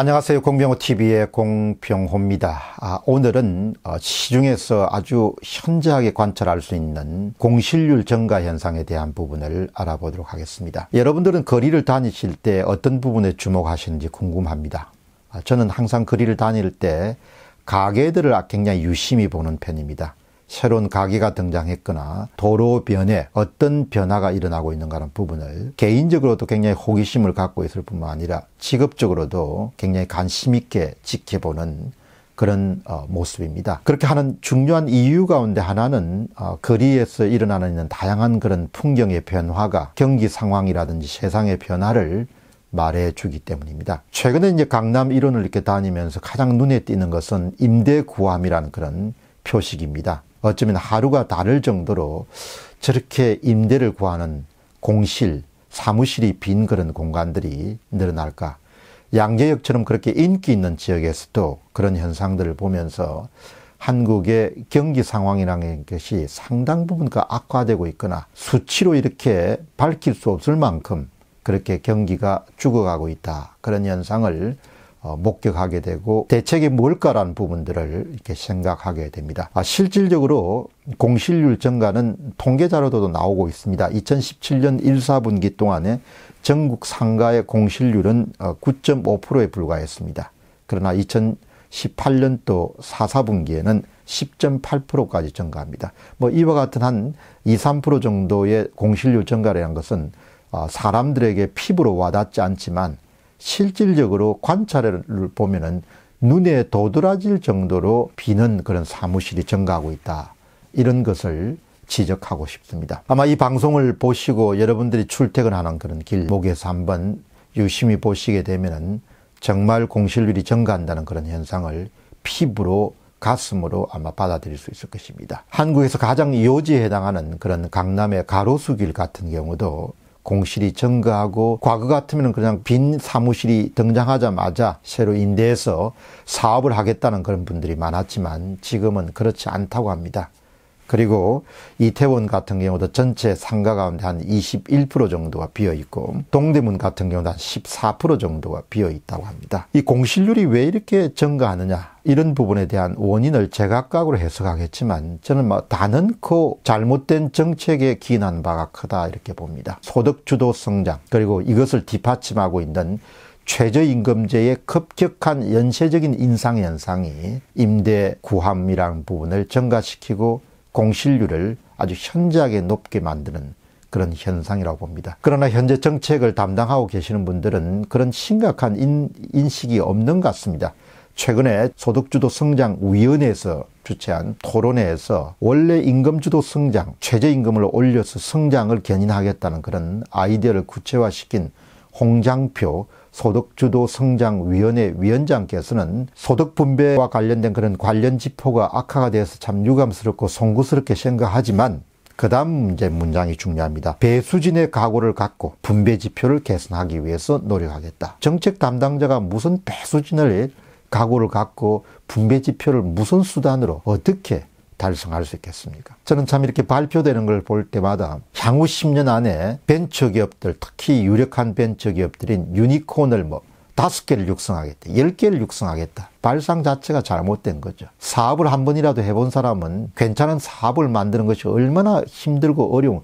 안녕하세요. 공병호TV의 공병호입니다. 아, 오늘은 어, 시중에서 아주 현저하게 관찰할 수 있는 공실률 증가 현상에 대한 부분을 알아보도록 하겠습니다. 여러분들은 거리를 다니실 때 어떤 부분에 주목하시는지 궁금합니다. 아, 저는 항상 거리를 다닐 때 가게들을 굉장히 유심히 보는 편입니다. 새로운 가게가 등장했거나 도로 변에 어떤 변화가 일어나고 있는가라는 부분을 개인적으로도 굉장히 호기심을 갖고 있을 뿐만 아니라 직업적으로도 굉장히 관심 있게 지켜보는 그런 어, 모습입니다. 그렇게 하는 중요한 이유 가운데 하나는 어, 거리에서 일어나는 다양한 그런 풍경의 변화가 경기 상황이라든지 세상의 변화를 말해 주기 때문입니다. 최근에 이제 강남 일원을 이렇게 다니면서 가장 눈에 띄는 것은 임대 구함이라는 그런 표식입니다. 어쩌면 하루가 다를 정도로 저렇게 임대를 구하는 공실, 사무실이 빈 그런 공간들이 늘어날까. 양재역처럼 그렇게 인기 있는 지역에서도 그런 현상들을 보면서 한국의 경기 상황이라는 것이 상당 부분 그 악화되고 있거나 수치로 이렇게 밝힐 수 없을 만큼 그렇게 경기가 죽어가고 있다. 그런 현상을 어, 목격하게 되고 대책이 뭘까라는 부분들을 이렇게 생각하게 됩니다. 아, 실질적으로 공실률 증가는 통계 자료도 나오고 있습니다. 2017년 1, 4분기 동안에 전국 상가의 공실률은 9.5%에 어, 불과했습니다. 그러나 2018년도 4, 4분기에는 10.8%까지 증가합니다. 뭐 이와 같은 한 2, 3% 정도의 공실률 증가라는 것은 어, 사람들에게 피부로 와닿지 않지만 실질적으로 관찰을 보면은 눈에 도드라질 정도로 비는 그런 사무실이 증가하고 있다. 이런 것을 지적하고 싶습니다. 아마 이 방송을 보시고 여러분들이 출퇴근하는 그런 길목에서 한번 유심히 보시게 되면은 정말 공실률이 증가한다는 그런 현상을 피부로 가슴으로 아마 받아들일 수 있을 것입니다. 한국에서 가장 요지에 해당하는 그런 강남의 가로수길 같은 경우도 공실이 증가하고 과거 같으면 그냥 빈 사무실이 등장하자마자 새로 임대해서 사업을 하겠다는 그런 분들이 많았지만 지금은 그렇지 않다고 합니다. 그리고 이태원 같은 경우도 전체 상가 가운데 한 21% 정도가 비어 있고 동대문 같은 경우도 한 14% 정도가 비어 있다고 합니다. 이 공실률이 왜 이렇게 증가하느냐 이런 부분에 대한 원인을 제각각으로 해석하겠지만 저는 뭐다 넣고 그 잘못된 정책에 기인한 바가 크다 이렇게 봅니다. 소득 주도 성장 그리고 이것을 뒷받침하고 있는 최저임금제의 급격한 연쇄적인 인상 현상이 임대 구함이라는 부분을 증가시키고 공실률을 아주 현저하게 높게 만드는 그런 현상이라고 봅니다. 그러나 현재 정책을 담당하고 계시는 분들은 그런 심각한 인, 인식이 없는 것 같습니다. 최근에 소득주도 성장 위원회에서 주최한 토론회에서 원래 임금주도 성장, 최저임금을 올려서 성장을 견인하겠다는 그런 아이디어를 구체화시킨 홍장표 소득주도 성장위원회 위원장께서는 소득 분배와 관련된 그런 관련 지표가 악화가 돼서 참 유감스럽고 송구스럽게 생각하지만 그 다음 문제 문장이 중요합니다. 배수진의 각오를 갖고 분배 지표를 개선하기 위해서 노력하겠다. 정책 담당자가 무슨 배수진을 각오를 갖고 분배 지표를 무슨 수단으로 어떻게 달성할 수 있겠습니까? 저는 참 이렇게 발표되는 걸 볼 때마다 향후 10년 안에 벤처기업들, 특히 유력한 벤처기업들인 유니콘을 뭐5 개를 육성하겠다. 1 0 개를 육성하겠다. 발상 자체가 잘못된 거죠. 사업을 한 번이라도 해본 사람은 괜찮은 사업을 만드는 것이 얼마나 힘들고 어려운,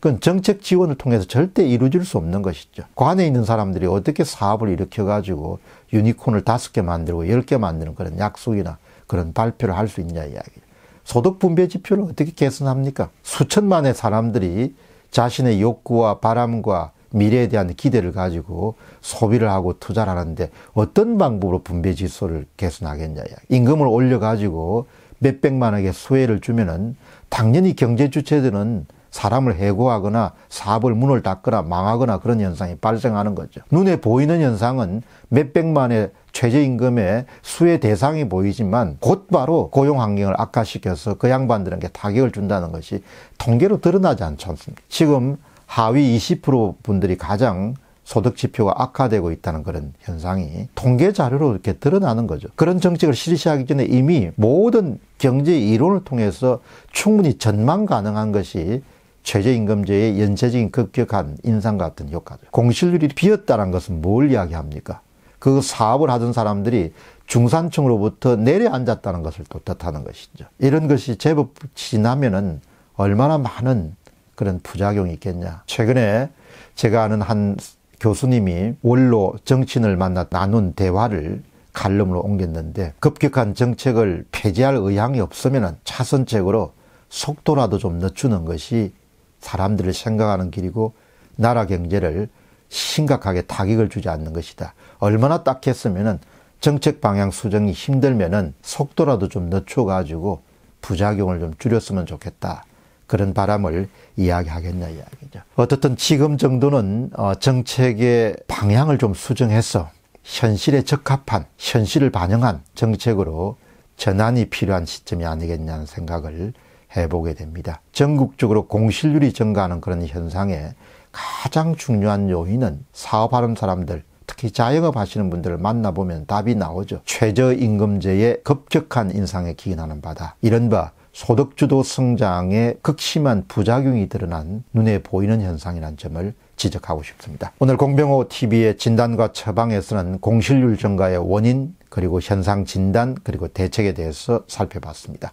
그건 정책 지원을 통해서 절대 이루어질 수 없는 것이죠. 관에 있는 사람들이 어떻게 사업을 일으켜가지고 유니콘을 5개 만들고 1 0개 만드는 그런 약속이나 그런 발표를 할 수 있냐 이야기죠. 소득 분배 지표를 어떻게 개선합니까? 수천만의 사람들이 자신의 욕구와 바람과 미래에 대한 기대를 가지고 소비를 하고 투자를 하는데 어떤 방법으로 분배 지수를 개선하겠냐. 임금을 올려가지고 몇백만에게 소외를 주면은 당연히 경제 주체들은 사람을 해고하거나 사업을 문을 닫거나 망하거나 그런 현상이 발생하는 거죠. 눈에 보이는 현상은 몇백만의 최저임금의 수혜 대상이 보이지만 곧바로 고용 환경을 악화시켜서 그 양반들에게 타격을 준다는 것이 통계로 드러나지 않지 않습니까? 지금 하위 20% 분들이 가장 소득 지표가 악화되고 있다는 그런 현상이 통계 자료로 이렇게 드러나는 거죠. 그런 정책을 실시하기 전에 이미 모든 경제 이론을 통해서 충분히 전망 가능한 것이 최저임금제의 연쇄적인 급격한 인상 같은 효과들. 공실률이 비었다는 것은 뭘 이야기합니까? 그 사업을 하던 사람들이 중산층으로부터 내려앉았다는 것을 또 뜻하는 것이죠. 이런 것이 제법 지나면은 얼마나 많은 그런 부작용이 있겠냐. 최근에 제가 아는 한 교수님이 원로 정치인을 만나 나눈 대화를 칼럼으로 옮겼는데 급격한 정책을 폐지할 의향이 없으면 차선책으로 속도라도 좀 늦추는 것이 사람들을 생각하는 길이고 나라 경제를 심각하게 타격을 주지 않는 것이다. 얼마나 딱했으면은 정책 방향 수정이 힘들면은 속도라도 좀 늦춰가지고 부작용을 좀 줄였으면 좋겠다. 그런 바람을 이야기하겠냐 이야기죠. 어떻든 지금 정도는 어, 정책의 방향을 좀 수정해서 현실에 적합한 현실을 반영한 정책으로 전환이 필요한 시점이 아니겠냐는 생각을 해보게 됩니다. 전국적으로 공실률이 증가하는 그런 현상에 가장 중요한 요인은 사업하는 사람들, 특히 자영업 하시는 분들을 만나보면 답이 나오죠. 최저임금제의 급격한 인상에 기인하는 바다. 이른바 소득주도 성장의 극심한 부작용이 드러난 눈에 보이는 현상이란 점을 지적하고 싶습니다. 오늘 공병호 TV의 진단과 처방에서는 공실률 증가의 원인, 그리고 현상 진단, 그리고 대책에 대해서 살펴봤습니다.